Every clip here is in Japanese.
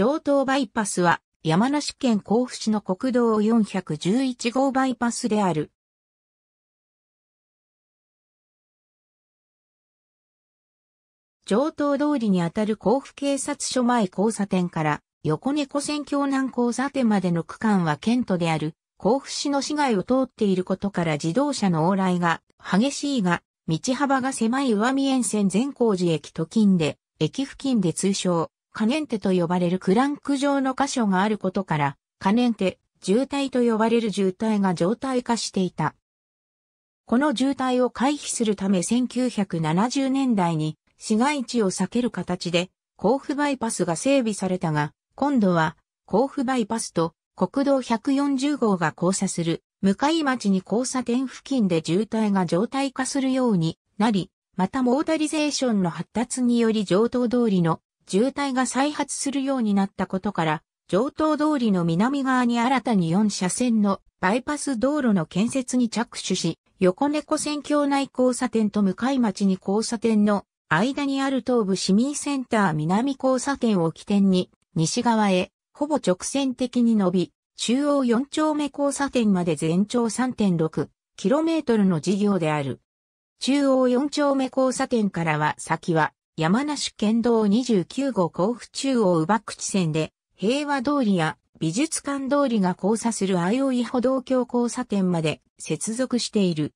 上東バイパスは山梨県甲府市の国道411号バイパスである。上東通りにあたる甲府警察署前交差点から横猫線橋南交差点までの区間は県都である甲府市の市街を通っていることから自動車の往来が激しいが、道幅が狭い上見沿線善光寺駅と近で、駅付近で通称、カネンテと呼ばれるクランク状の箇所があることから、カネンテ、渋滞と呼ばれる渋滞が状態化していた。この渋滞を回避するため1970年代に市街地を避ける形で甲府バイパスが整備されたが、今度は甲府バイパスと国道140号が交差する向かい町に交差点付近で渋滞が状態化するようになり、またモータリゼーションの発達により上等通りの渋滞が再発するようになったことから、上東通りの南側に新たに4車線のバイパス道路の建設に着手し、横猫線橋内交差点と向かい町に交差点の間にある東部市民センター南交差点を起点に西側へほぼ直線的に伸び、中央4丁目交差点まで全長 3.6km の事業である。中央4丁目交差点からは先は山梨県道29号甲府中央奪口線で、平和通りや美術館通りが交差する相生歩道橋交差点まで接続している。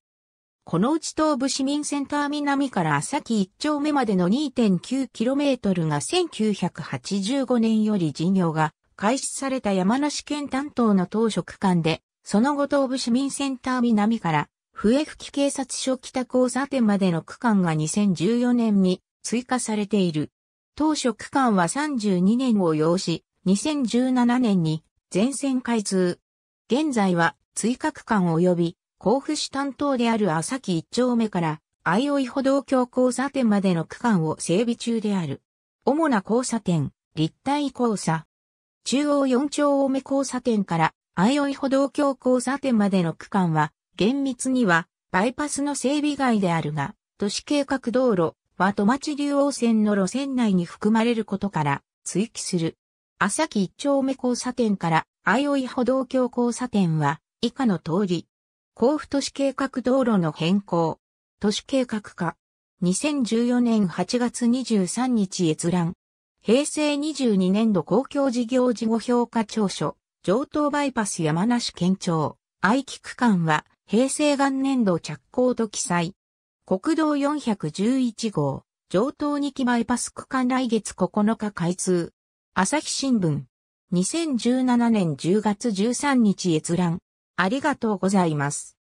このうち東部市民センター南から朝木一丁目までの 2.9km が1985年より事業が開始された山梨県担当の当職間で、その後東部市民センター南から笛吹警察署北交差点までの区間が2014年に追加されている。当初区間は32年を要し、2017年に全線開通。現在は追加区間及び甲府市担当である朝木一丁目から相生歩道橋交差点までの区間を整備中である。主な交差点、立体交差。中央四丁目交差点から相生歩道橋交差点までの区間は厳密にはバイパスの整備外であるが、都市計画道路は戸町竜王線の路線内に含まれることから追記する。朝木一丁目交差点から相生歩道橋交差点は以下の通り。甲府都市計画道路の変更。都市計画化。2014年8月23日閲覧。平成22年度公共事業事後評価調書。上東バイパス山梨県庁。愛機区間は平成元年度着工と記載。国道411号、上東に期バイパス区間来月9日開通。朝日新聞。2017年10月13日閲覧。ありがとうございます。